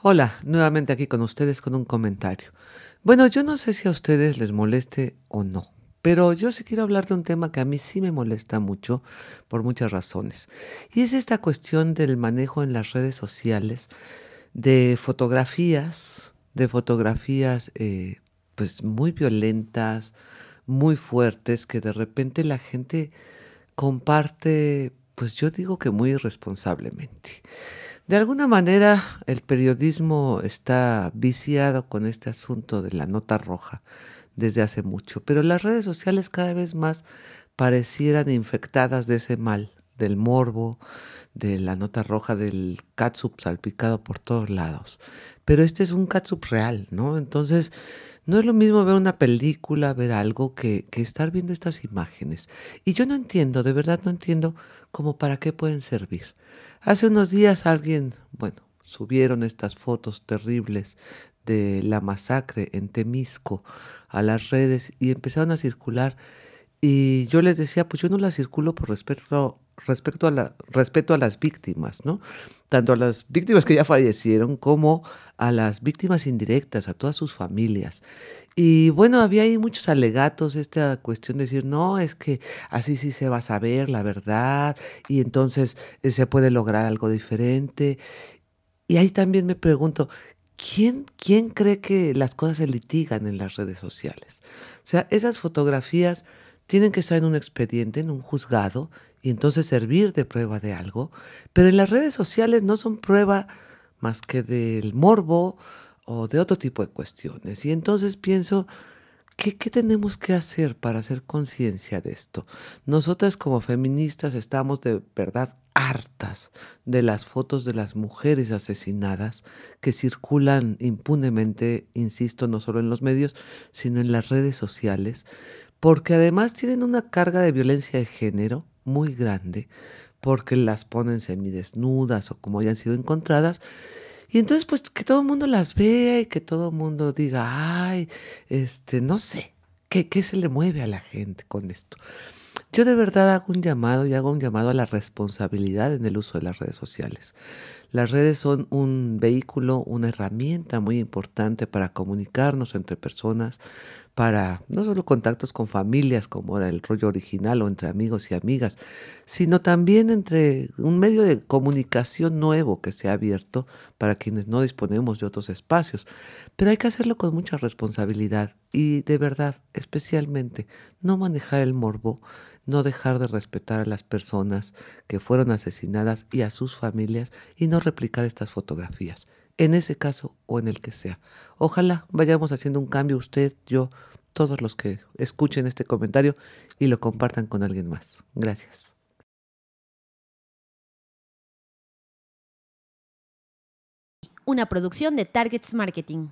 Hola, nuevamente aquí con ustedes con un comentario. Bueno, yo no sé si a ustedes les moleste o no, pero yo sí quiero hablar de un tema que a mí sí me molesta mucho por muchas razones. Y es esta cuestión del manejo en las redes sociales de fotografías, de fotografías eh, pues muy violentas, muy fuertes, que de repente la gente comparte, pues yo digo que muy irresponsablemente. De alguna manera el periodismo está viciado con este asunto de la nota roja desde hace mucho, pero las redes sociales cada vez más parecieran infectadas de ese mal, del morbo, de la nota roja del catsup salpicado por todos lados. Pero este es un catsup real, ¿no? Entonces, no es lo mismo ver una película, ver algo, que, que estar viendo estas imágenes. Y yo no entiendo, de verdad no entiendo cómo para qué pueden servir. Hace unos días alguien, bueno, subieron estas fotos terribles de la masacre en Temisco a las redes y empezaron a circular. Y yo les decía, pues yo no las circulo por respeto respecto a, a las víctimas, ¿no? Tanto a las víctimas que ya fallecieron como a las víctimas indirectas, a todas sus familias. Y bueno, había ahí muchos alegatos, esta cuestión de decir, no, es que así sí se va a saber la verdad y entonces eh, se puede lograr algo diferente. Y ahí también me pregunto, ¿quién, ¿quién cree que las cosas se litigan en las redes sociales? O sea, esas fotografías tienen que estar en un expediente, en un juzgado, y entonces servir de prueba de algo, pero en las redes sociales no son prueba más que del morbo o de otro tipo de cuestiones. Y entonces pienso ¿Qué, tenemos que hacer para hacer conciencia de esto? Nosotras como feministas estamos de verdad hartas de las fotos de las mujeres asesinadas que circulan impunemente, insisto, no solo en los medios, sino en las redes sociales, porque además tienen una carga de violencia de género muy grande, porque las ponen semidesnudas o como hayan sido encontradas, y entonces, pues que todo el mundo las vea y que todo el mundo diga, ay, este, no sé, ¿qué, ¿qué se le mueve a la gente con esto? Yo de verdad hago un llamado y hago un llamado a la responsabilidad en el uso de las redes sociales. Las redes son un vehículo, una herramienta muy importante para comunicarnos entre personas, para no solo contactos con familias como era el rollo original o entre amigos y amigas, sino también entre un medio de comunicación nuevo que se ha abierto para quienes no disponemos de otros espacios. Pero hay que hacerlo con mucha responsabilidad y de verdad, especialmente, no manejar el morbo, no dejar de respetar a las personas que fueron asesinadas y a sus familias y no replicar estas fotografías, en ese caso o en el que sea. Ojalá vayamos haciendo un cambio usted, yo, todos los que escuchen este comentario y lo compartan con alguien más. Gracias. Una producción de Targets Marketing.